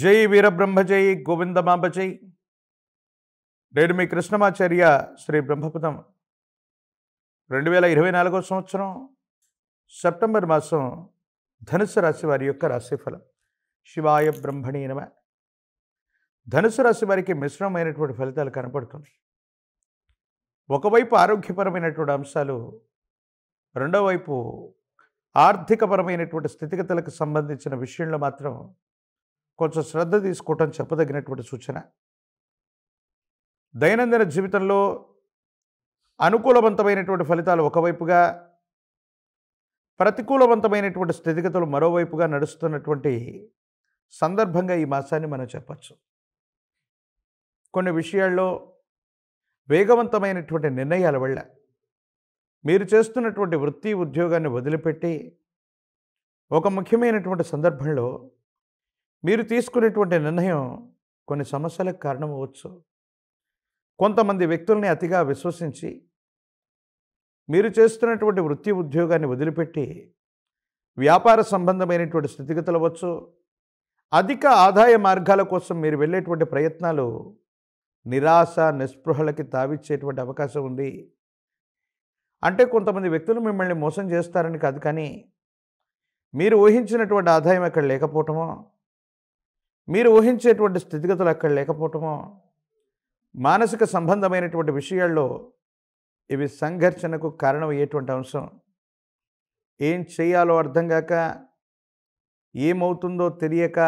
జై వీరబ్రహ్మ జై గోవిందమాంబ జై నేడు మీ కృష్ణమాచార్య శ్రీ బ్రహ్మపదం రెండు వేల ఇరవై నాలుగో సంవత్సరం సెప్టెంబర్ మాసం ధనుసు రాశి వారి యొక్క రాశిఫలం శివాయ బ్రహ్మణి నమ ధనుసు రాశి వారికి మిశ్రమైనటువంటి ఫలితాలు కనపడుతున్నాయి ఒకవైపు ఆరోగ్యపరమైనటువంటి అంశాలు రెండో వైపు ఆర్థికపరమైనటువంటి స్థితిగతులకు సంబంధించిన విషయంలో మాత్రం కొంచెం శ్రద్ధ తీసుకోవటం చెప్పదగినటువంటి సూచన దైనందిన జీవితంలో అనుకూలవంతమైనటువంటి ఫలితాలు ఒకవైపుగా ప్రతికూలవంతమైనటువంటి స్థితిగతులు మరోవైపుగా నడుస్తున్నటువంటి సందర్భంగా ఈ మాసాన్ని మనం చెప్పచ్చు కొన్ని విషయాల్లో వేగవంతమైనటువంటి నిర్ణయాల వల్ల మీరు చేస్తున్నటువంటి వృత్తి ఉద్యోగాన్ని వదిలిపెట్టి ఒక ముఖ్యమైనటువంటి సందర్భంలో మీరు తీసుకునేటువంటి నిర్ణయం కొన్ని సమస్యలకు కారణమవచ్చు కొంతమంది వ్యక్తుల్ని అతిగా విశ్వసించి మీరు చేస్తున్నటువంటి వృత్తి ఉద్యోగాన్ని వదిలిపెట్టి వ్యాపార సంబంధమైనటువంటి స్థితిగతులు అవ్వచ్చు అధిక ఆదాయ మార్గాల కోసం మీరు వెళ్ళేటువంటి ప్రయత్నాలు నిరాశ నిస్పృహలకి తావిచ్చేటువంటి అవకాశం ఉంది అంటే కొంతమంది వ్యక్తులు మిమ్మల్ని మోసం చేస్తారని కాదు కానీ మీరు ఊహించినటువంటి ఆదాయం అక్కడ లేకపోవటమో మీరు ఊహించేటువంటి స్థితిగతులు అక్కడ లేకపోవటమో మానసిక సంబంధమైనటువంటి విషయాల్లో ఇవి సంఘర్షణకు కారణమయ్యేటువంటి అంశం ఏం చేయాలో అర్థం కాక ఏమవుతుందో తెలియక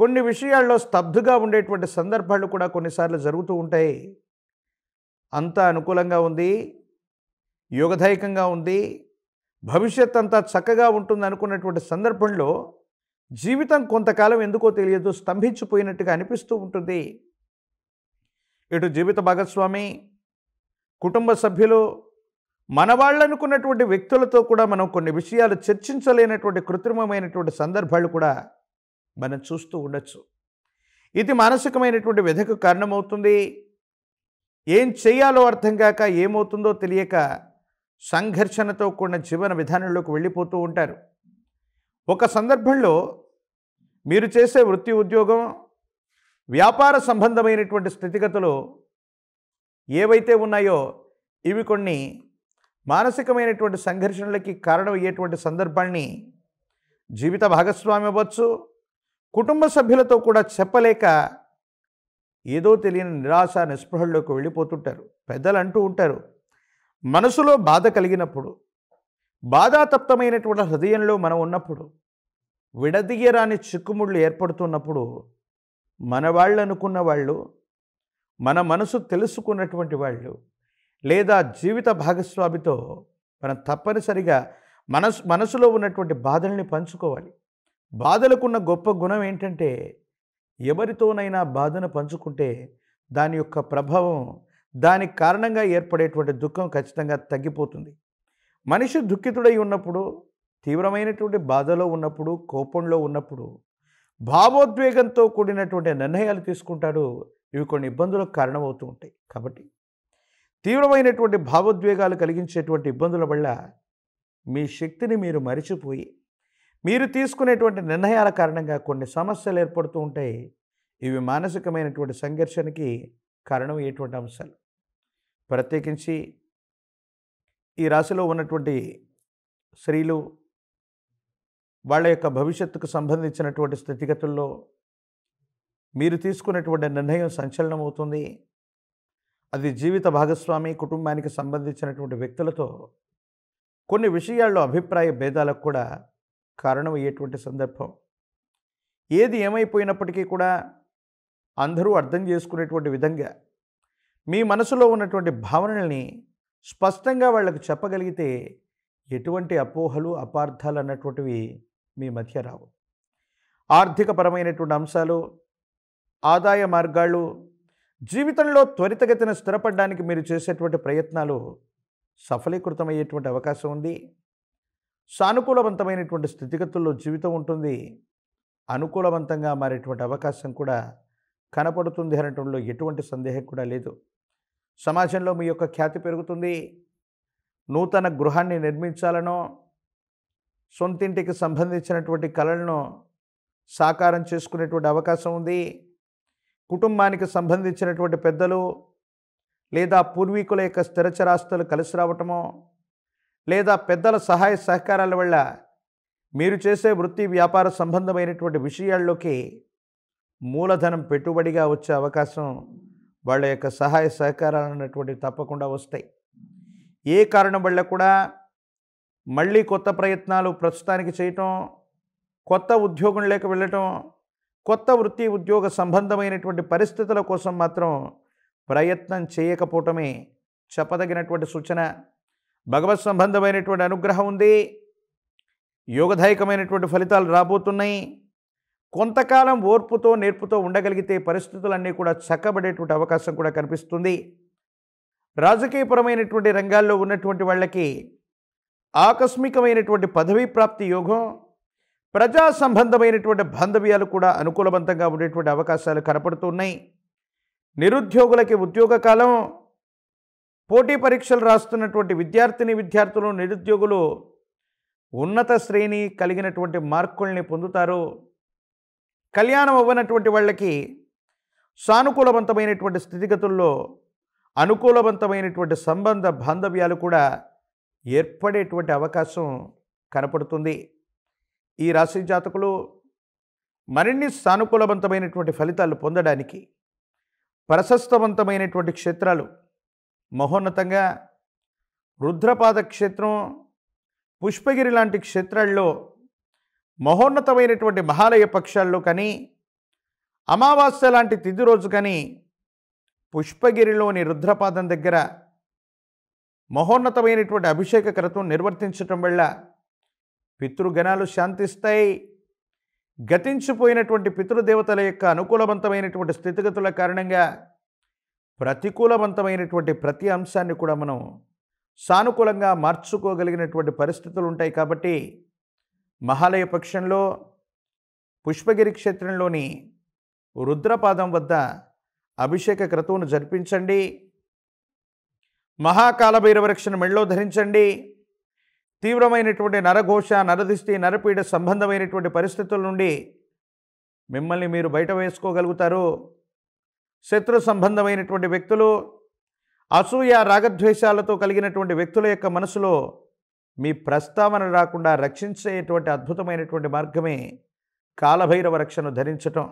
కొన్ని విషయాల్లో స్తబ్దుగా ఉండేటువంటి సందర్భాలు కూడా కొన్నిసార్లు జరుగుతూ ఉంటాయి అంతా అనుకూలంగా ఉంది యోగదాయకంగా ఉంది భవిష్యత్ అంతా చక్కగా ఉంటుంది అనుకున్నటువంటి సందర్భంలో జీవితం కొంతకాలం ఎందుకో తెలియదు స్తంభించిపోయినట్టుగా అనిపిస్తూ ఉంటుంది ఇటు జీవిత భాగస్వామి కుటుంబ సభ్యులు మన వ్యక్తులతో కూడా మనం కొన్ని విషయాలు చర్చించలేనటువంటి కృత్రిమమైనటువంటి సందర్భాలు కూడా మనం చూస్తూ ఉండొచ్చు ఇది మానసికమైనటువంటి విధకు కారణమవుతుంది ఏం చేయాలో అర్థం కాక ఏమవుతుందో తెలియక సంఘర్షణతో కూడిన జీవన విధానంలోకి వెళ్ళిపోతూ ఉంటారు ఒక సందర్భంలో మీరు చేసే వృత్తి ఉద్యోగం వ్యాపార సంబంధమైనటువంటి స్థితిగతులు ఏవైతే ఉన్నాయో ఇవి కొన్ని మానసికమైనటువంటి సంఘర్షణలకి కారణమయ్యేటువంటి సందర్భాన్ని జీవిత భాగస్వామి అవ్వచ్చు కుటుంబ సభ్యులతో కూడా చెప్పలేక ఏదో తెలియని నిరాశ నిస్పృహల్లోకి వెళ్ళిపోతుంటారు పెద్దలు అంటూ ఉంటారు మనసులో బాధ కలిగినప్పుడు బాధాతప్తమైనటువంటి హృదయంలో మనం ఉన్నప్పుడు విడదీయరాని చిక్కుముళ్ళు ఏర్పడుతున్నప్పుడు మన వాళ్ళు అనుకున్న వాళ్ళు మన మనసు తెలుసుకున్నటువంటి వాళ్ళు లేదా జీవిత భాగస్వామితో మనం తప్పనిసరిగా మనసు మనసులో ఉన్నటువంటి బాధల్ని పంచుకోవాలి బాధలకున్న గొప్ప గుణం ఏంటంటే ఎవరితోనైనా బాధను పంచుకుంటే దాని యొక్క ప్రభావం దానికి కారణంగా ఏర్పడేటువంటి దుఃఖం ఖచ్చితంగా తగ్గిపోతుంది మనిషి దుఃఖితుడై ఉన్నప్పుడు తీవ్రమైనటువంటి బాధలో ఉన్నప్పుడు కోపంలో ఉన్నప్పుడు భావోద్వేగంతో కూడినటువంటి నిర్ణయాలు తీసుకుంటాడు ఇవి కొన్ని ఇబ్బందులకు కారణమవుతూ ఉంటాయి కాబట్టి తీవ్రమైనటువంటి భావోద్వేగాలు కలిగించేటువంటి ఇబ్బందుల వల్ల మీ శక్తిని మీరు మరిచిపోయి మీరు తీసుకునేటువంటి నిర్ణయాల కారణంగా కొన్ని సమస్యలు ఏర్పడుతూ ఉంటాయి ఇవి మానసికమైనటువంటి సంఘర్షణకి కారణమయ్యేటువంటి అంశాలు ప్రత్యేకించి ఈ రాశిలో ఉన్నటువంటి స్త్రీలు వాళ్ళ యొక్క భవిష్యత్తుకు సంబంధించినటువంటి స్థితిగతుల్లో మీరు తీసుకున్నటువంటి నిర్ణయం సంచలనం అవుతుంది అది జీవిత భాగస్వామి కుటుంబానికి సంబంధించినటువంటి వ్యక్తులతో కొన్ని విషయాల్లో అభిప్రాయ భేదాలకు కూడా కారణమయ్యేటువంటి సందర్భం ఏది ఏమైపోయినప్పటికీ కూడా అందరూ అర్థం చేసుకునేటువంటి విధంగా మీ మనసులో ఉన్నటువంటి భావనల్ని స్పష్టంగా వాళ్లకు చెప్పగలిగితే ఎటువంటి అపోహలు అపార్థాలు అన్నటువంటివి మీ మధ్య రావు ఆర్థికపరమైనటువంటి అంశాలు ఆదాయ మార్గాలు జీవితంలో త్వరితగతిన స్థిరపడడానికి మీరు చేసేటువంటి ప్రయత్నాలు సఫలీకృతమయ్యేటువంటి అవకాశం ఉంది సానుకూలవంతమైనటువంటి స్థితిగతుల్లో జీవితం ఉంటుంది అనుకూలవంతంగా మారేటువంటి అవకాశం కూడా కనపడుతుంది అనటంలో ఎటువంటి సందేహం కూడా లేదు సమాజంలో మీ యొక్క ఖ్యాతి పెరుగుతుంది నూతన గృహాన్ని నిర్మించాలనో సొంతింటికి సంబంధించినటువంటి కళలను సాకారం చేసుకునేటువంటి అవకాశం ఉంది కుటుంబానికి సంబంధించినటువంటి పెద్దలు లేదా పూర్వీకుల యొక్క స్థిరచరాస్తులు కలిసి రావటమో లేదా పెద్దల సహాయ సహకారాల వల్ల మీరు చేసే వృత్తి వ్యాపార సంబంధమైనటువంటి విషయాల్లోకి మూలధనం పెట్టుబడిగా వచ్చే అవకాశం వాళ్ళ యొక్క సహాయ సహకారాలు అన్నటువంటివి తప్పకుండా వస్తాయి ఏ కారణం వల్ల కూడా మళ్ళీ కొత్త ప్రయత్నాలు ప్రస్తుతానికి చేయటం కొత్త ఉద్యోగం లేక వెళ్ళటం కొత్త వృత్తి ఉద్యోగ సంబంధమైనటువంటి పరిస్థితుల కోసం మాత్రం ప్రయత్నం చేయకపోవటమే చెప్పదగినటువంటి సూచన భగవత్ సంబంధమైనటువంటి అనుగ్రహం ఉంది యోగదాయకమైనటువంటి ఫలితాలు రాబోతున్నాయి కొంతకాలం ఓర్పుతో నేర్పుతో ఉండగలిగితే పరిస్థితులన్నీ కూడా చక్కబడేటువంటి అవకాశం కూడా కనిపిస్తుంది రాజకీయపరమైనటువంటి రంగాల్లో ఉన్నటువంటి వాళ్ళకి ఆకస్మికమైనటువంటి పదవీ ప్రాప్తి యోగం ప్రజా సంబంధమైనటువంటి బాంధవ్యాలు కూడా అనుకూలవంతంగా ఉండేటువంటి అవకాశాలు కనపడుతున్నాయి నిరుద్యోగులకి ఉద్యోగ కాలం పోటీ పరీక్షలు రాస్తున్నటువంటి విద్యార్థిని విద్యార్థులు నిరుద్యోగులు ఉన్నత శ్రేణి కలిగినటువంటి మార్కుల్ని పొందుతారు కళ్యాణం అవ్వనటువంటి వాళ్ళకి సానుకూలవంతమైనటువంటి స్థితిగతుల్లో అనుకూలవంతమైనటువంటి సంబంధ బాంధవ్యాలు కూడా ఏర్పడేటువంటి అవకాశం కనపడుతుంది ఈ రాశి జాతకులు మరిన్ని సానుకూలవంతమైనటువంటి ఫలితాలు పొందడానికి ప్రశస్తవంతమైనటువంటి క్షేత్రాలు మహోన్నతంగా రుద్రపాద క్షేత్రం పుష్పగిరి లాంటి క్షేత్రాల్లో మహోన్నతమైనటువంటి మహాలయ పక్షాల్లో కానీ అమావాస్య లాంటి తిథి రోజు కానీ పుష్పగిరిలోని రుద్రపాదం దగ్గర మహోన్నతమైనటువంటి అభిషేక క్రతం నిర్వర్తించటం వల్ల పితృగణాలు శాంతిస్తాయి గతించిపోయినటువంటి పితృదేవతల యొక్క అనుకూలవంతమైనటువంటి స్థితిగతుల కారణంగా ప్రతికూలవంతమైనటువంటి ప్రతి అంశాన్ని కూడా మనం సానుకూలంగా మార్చుకోగలిగినటువంటి పరిస్థితులు ఉంటాయి కాబట్టి మహాలయ పక్షంలో పుష్పగిరి క్షేత్రంలోని రుద్రపాదం వద్ద అభిషేక క్రతువును జరిపించండి మహాకాలభైరవరక్షణ మెళ్ళో ధరించండి తీవ్రమైనటువంటి నరఘోష నరదిష్టి నరపీడ సంబంధమైనటువంటి పరిస్థితుల నుండి మిమ్మల్ని మీరు బయట వేసుకోగలుగుతారు శత్రు సంబంధమైనటువంటి వ్యక్తులు అసూయ రాగద్వేషాలతో కలిగినటువంటి వ్యక్తుల యొక్క మనసులో మీ ప్రస్తావన రాకుండా రక్షించేటువంటి అద్భుతమైనటువంటి మార్గమే కాలభైరవ రక్షను ధరించటం